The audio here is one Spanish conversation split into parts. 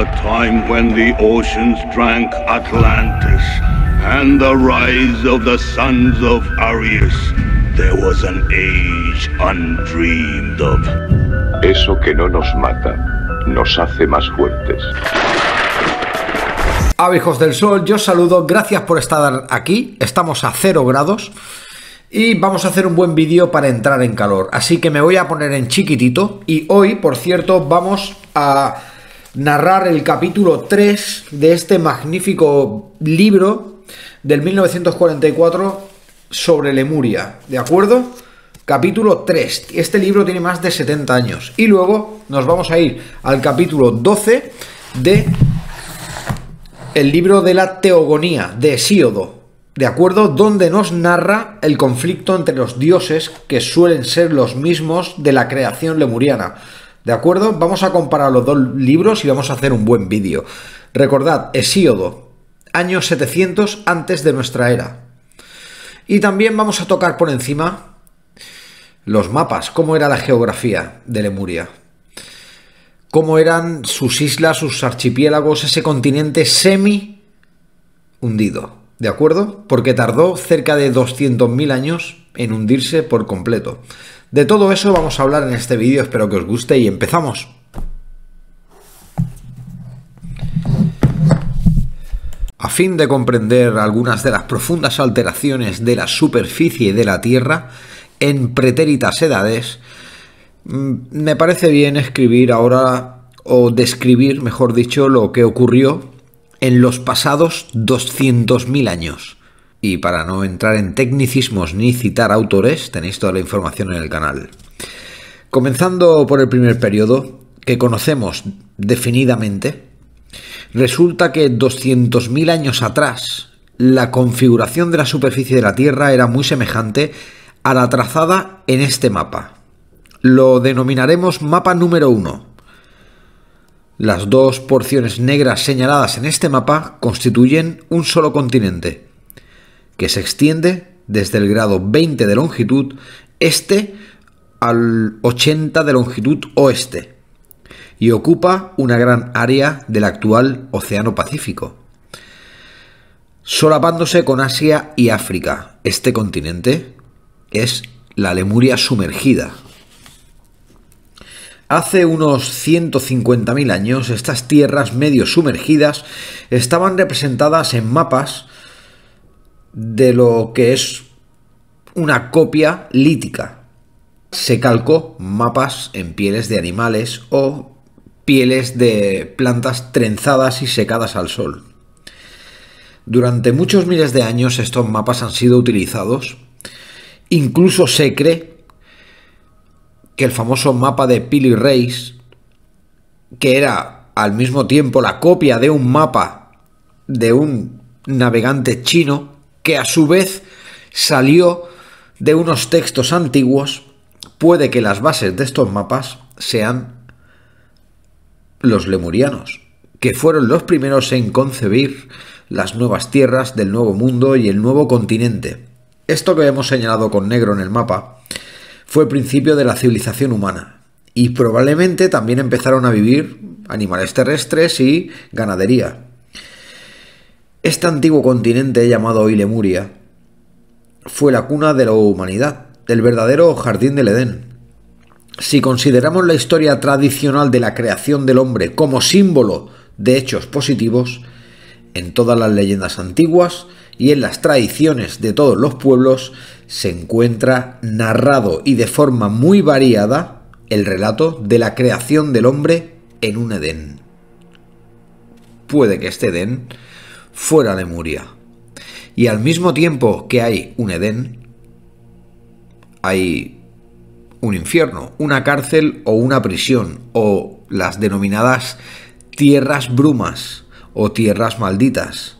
the time when the oceans drank Atlantis and the rise of the sons of Arius, there was an age undreamed Eso que no nos mata, nos hace más fuertes. hijos del Sol, yo os saludo, gracias por estar aquí, estamos a cero grados y vamos a hacer un buen vídeo para entrar en calor, así que me voy a poner en chiquitito y hoy, por cierto, vamos a narrar el capítulo 3 de este magnífico libro del 1944 sobre Lemuria, ¿de acuerdo? Capítulo 3. Este libro tiene más de 70 años. Y luego nos vamos a ir al capítulo 12 de el libro de la Teogonía de Hesíodo, ¿de acuerdo? Donde nos narra el conflicto entre los dioses que suelen ser los mismos de la creación lemuriana. ¿De acuerdo? Vamos a comparar los dos libros y vamos a hacer un buen vídeo. Recordad, Hesíodo, años 700 antes de nuestra era. Y también vamos a tocar por encima los mapas, cómo era la geografía de Lemuria, cómo eran sus islas, sus archipiélagos, ese continente semi hundido, ¿de acuerdo? Porque tardó cerca de 200.000 años en hundirse por completo. De todo eso vamos a hablar en este vídeo, espero que os guste y empezamos. A fin de comprender algunas de las profundas alteraciones de la superficie de la Tierra en pretéritas edades, mm, me parece bien escribir ahora o describir, mejor dicho, lo que ocurrió en los pasados 200.000 años. Y para no entrar en tecnicismos ni citar autores, tenéis toda la información en el canal. Comenzando por el primer periodo, que conocemos definidamente, resulta que 200.000 años atrás, la configuración de la superficie de la Tierra era muy semejante a la trazada en este mapa. Lo denominaremos mapa número 1. Las dos porciones negras señaladas en este mapa constituyen un solo continente que se extiende desde el grado 20 de longitud este al 80 de longitud oeste y ocupa una gran área del actual Océano Pacífico, solapándose con Asia y África. Este continente es la Lemuria sumergida. Hace unos 150.000 años estas tierras medio sumergidas estaban representadas en mapas de lo que es una copia lítica. Se calcó mapas en pieles de animales o pieles de plantas trenzadas y secadas al sol. Durante muchos miles de años estos mapas han sido utilizados. Incluso se cree que el famoso mapa de Pili Reis, que era al mismo tiempo la copia de un mapa de un navegante chino, que a su vez salió de unos textos antiguos, puede que las bases de estos mapas sean los lemurianos, que fueron los primeros en concebir las nuevas tierras del nuevo mundo y el nuevo continente. Esto que hemos señalado con negro en el mapa fue el principio de la civilización humana, y probablemente también empezaron a vivir animales terrestres y ganadería. Este antiguo continente llamado Ilemuria fue la cuna de la humanidad, el verdadero jardín del Edén. Si consideramos la historia tradicional de la creación del hombre como símbolo de hechos positivos, en todas las leyendas antiguas y en las tradiciones de todos los pueblos se encuentra narrado y de forma muy variada el relato de la creación del hombre en un Edén. Puede que este Edén fuera de Muria. Y al mismo tiempo que hay un Edén, hay un infierno, una cárcel o una prisión, o las denominadas tierras brumas o tierras malditas.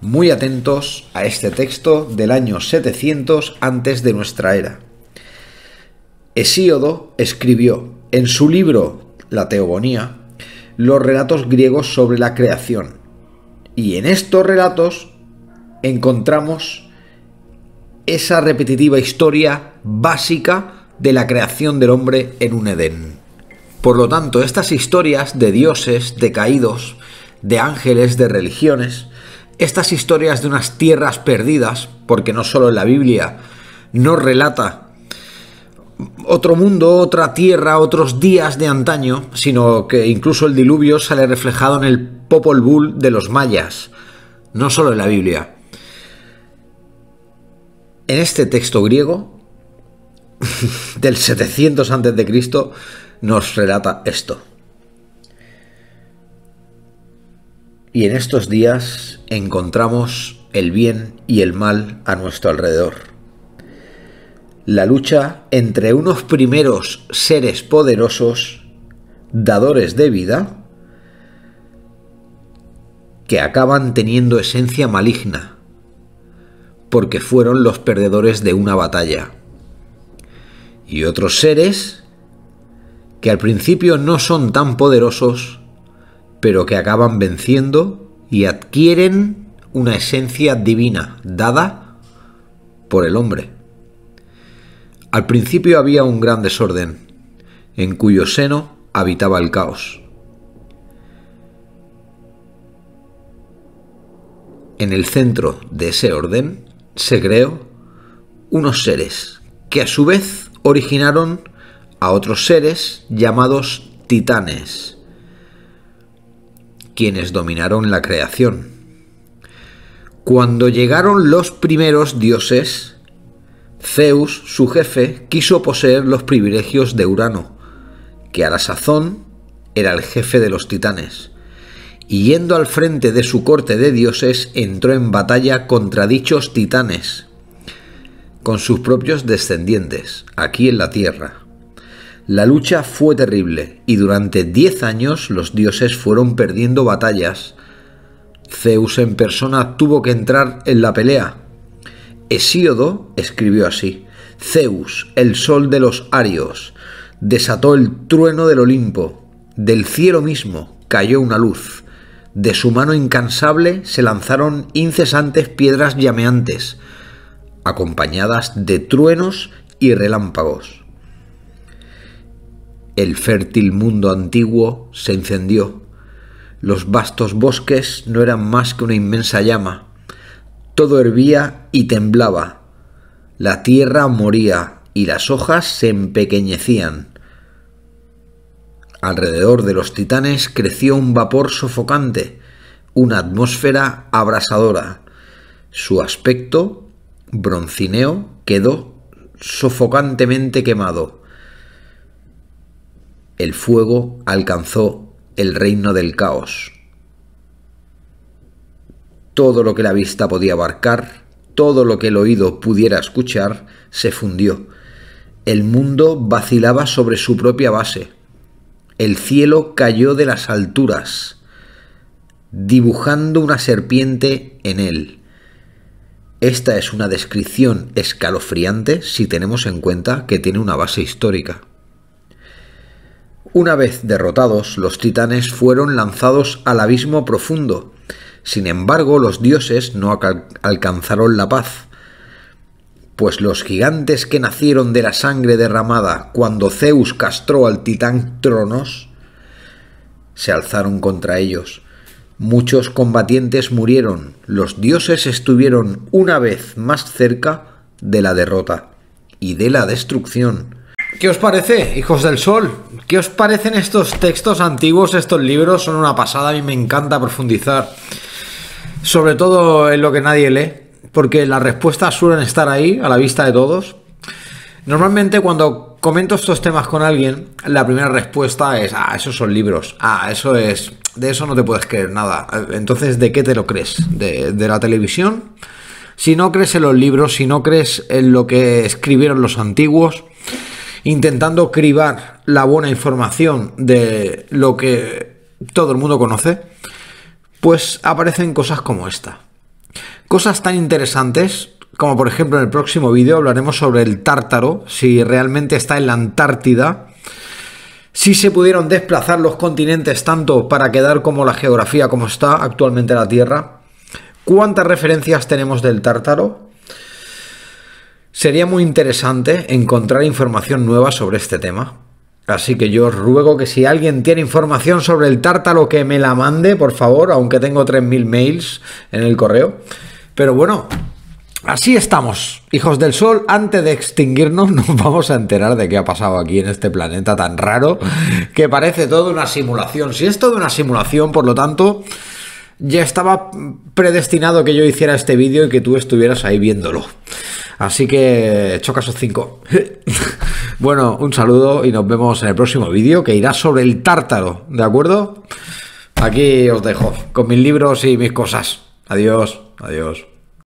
Muy atentos a este texto del año 700 antes de nuestra era. Hesíodo escribió en su libro La Teogonía los relatos griegos sobre la creación, y en estos relatos encontramos esa repetitiva historia básica de la creación del hombre en un Edén. Por lo tanto, estas historias de dioses, de caídos, de ángeles, de religiones, estas historias de unas tierras perdidas, porque no solo la Biblia nos relata otro mundo, otra tierra, otros días de antaño, sino que incluso el diluvio sale reflejado en el Popol Vuh de los mayas, no solo en la Biblia. En este texto griego del 700 a.C. nos relata esto. Y en estos días encontramos el bien y el mal a nuestro alrededor. La lucha entre unos primeros seres poderosos, dadores de vida, que acaban teniendo esencia maligna, porque fueron los perdedores de una batalla. Y otros seres que al principio no son tan poderosos, pero que acaban venciendo y adquieren una esencia divina dada por el hombre. Al principio había un gran desorden, en cuyo seno habitaba el caos. En el centro de ese orden se creó unos seres que a su vez originaron a otros seres llamados titanes, quienes dominaron la creación. Cuando llegaron los primeros dioses, Zeus, su jefe, quiso poseer los privilegios de Urano, que a la sazón era el jefe de los titanes y yendo al frente de su corte de dioses entró en batalla contra dichos titanes, con sus propios descendientes, aquí en la tierra. La lucha fue terrible y durante diez años los dioses fueron perdiendo batallas. Zeus en persona tuvo que entrar en la pelea. Hesíodo escribió así, Zeus, el sol de los arios, desató el trueno del Olimpo, del cielo mismo cayó una luz, de su mano incansable se lanzaron incesantes piedras llameantes, acompañadas de truenos y relámpagos. El fértil mundo antiguo se encendió. Los vastos bosques no eran más que una inmensa llama. Todo hervía y temblaba. La tierra moría y las hojas se empequeñecían. Alrededor de los titanes creció un vapor sofocante, una atmósfera abrasadora. Su aspecto, broncineo, quedó sofocantemente quemado. El fuego alcanzó el reino del caos. Todo lo que la vista podía abarcar, todo lo que el oído pudiera escuchar, se fundió. El mundo vacilaba sobre su propia base el cielo cayó de las alturas, dibujando una serpiente en él. Esta es una descripción escalofriante si tenemos en cuenta que tiene una base histórica. Una vez derrotados, los titanes fueron lanzados al abismo profundo. Sin embargo, los dioses no alcanzaron la paz pues los gigantes que nacieron de la sangre derramada cuando Zeus castró al titán Tronos, se alzaron contra ellos. Muchos combatientes murieron, los dioses estuvieron una vez más cerca de la derrota y de la destrucción. ¿Qué os parece, hijos del sol? ¿Qué os parecen estos textos antiguos, estos libros? Son una pasada, a mí me encanta profundizar, sobre todo en lo que nadie lee porque las respuestas suelen estar ahí, a la vista de todos. Normalmente cuando comento estos temas con alguien, la primera respuesta es, ah, esos son libros, ah, eso es, de eso no te puedes creer nada. Entonces, ¿de qué te lo crees? ¿De, la televisión? Si no crees en los libros, si no crees en lo que escribieron los antiguos, intentando cribar la buena información de lo que todo el mundo conoce, pues aparecen cosas como esta. Cosas tan interesantes como por ejemplo en el próximo vídeo hablaremos sobre el tártaro, si realmente está en la Antártida, si se pudieron desplazar los continentes tanto para quedar como la geografía como está actualmente la Tierra, cuántas referencias tenemos del tártaro. Sería muy interesante encontrar información nueva sobre este tema. Así que yo os ruego que si alguien tiene información sobre el tártaro que me la mande, por favor, aunque tengo 3.000 mails en el correo. Pero bueno, Así estamos, hijos del sol, antes de extinguirnos nos vamos a enterar de qué ha pasado aquí en este planeta tan raro que parece toda una simulación. Si es toda una simulación, por lo tanto, ya estaba predestinado que yo hiciera este vídeo y que tú estuvieras ahí viéndolo. Así que chocasos 5. cinco. bueno, un saludo y nos vemos en el próximo vídeo que irá sobre el tártaro, ¿de acuerdo? Aquí os dejo con mis libros y mis cosas. Adiós, adiós.